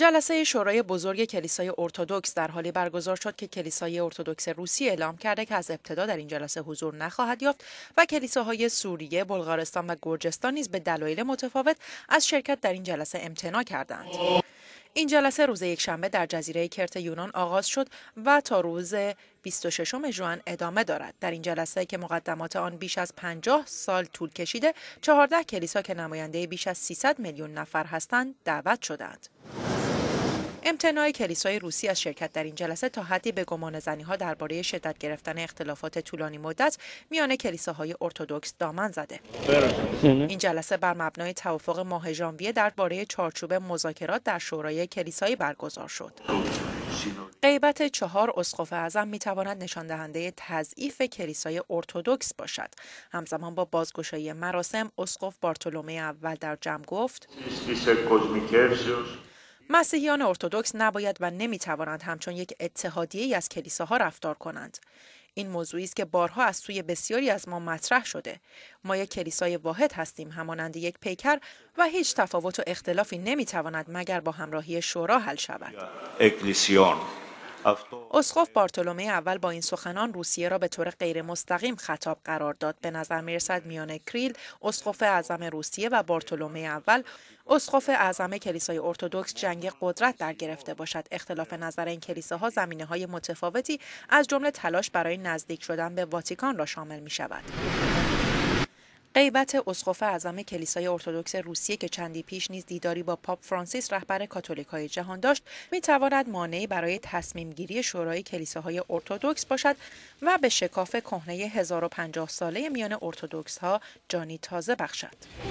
جلسه شورای بزرگ کلیسای ارتودکس در حالی برگزار شد که کلیسای ارتودکس روسی اعلام کرده که از ابتدا در این جلسه حضور نخواهد یافت و کلیساهای سوریه، بلغارستان و گرجستان نیز به دلایل متفاوت از شرکت در این جلسه امتناع کردند. این جلسه روز یکشنبه در جزیره کرت یونان آغاز شد و تا روز 26 ژوئن ادامه دارد در این جلسه که مقدمات آن بیش از 50 سال طول کشیده 14 کلیسا که نماینده بیش از 300 میلیون نفر هستند دعوت شدند امتناع کلیسای روسی از شرکت در این جلسه تا حدی به گمان زنی ها درباره شدت گرفتن اختلافات طولانی مدت میان کلیساهای ارتودکس دامن زده. این جلسه بر مبنای توافق ماه ژانویه درباره چارچوب مذاکرات در شورای کلیسایی برگزار شد. غیبت چهار اسقف اعظم میتواند نشان دهنده تضعیف کلیسای ارتودکس باشد همزمان با بازگشایی مراسم اسقف بارتولومه اول در جمع گفت مسیحیان ارتودکس نباید و نمیتوانند همچون یک اتحادیه از کلیساها رفتار کنند. این موضوعی است که بارها از سوی بسیاری از ما مطرح شده. ما یک کلیسای واحد هستیم همانند یک پیکر و هیچ تفاوت و اختلافی نمیتواند مگر با همراهی شورا حل شود. اکلیسیون اسقف بارتولومه اول با این سخنان روسیه را به طور غیر مستقیم خطاب قرار داد به نظر میرسد میان کریل اسقف اعظم روسیه و بارتولومه اول اسقف اعظم کلیسای ارتودکس جنگ قدرت در گرفته باشد اختلاف نظر این کلیساها زمینه های متفاوتی از جمله تلاش برای نزدیک شدن به واتیکان را شامل می شود قیبت اسقف اعظم کلیسای ارتودکس روسیه که چندی پیش نیز دیداری با پاپ فرانسیس رهبر کاتولیکای جهان داشت میتواند مانعی برای تصمیم گیری شورای کلیساهای ارتودکس باشد و به شکاف کهنه 1050 ساله میان ارتودکس ها جانی تازه بخشد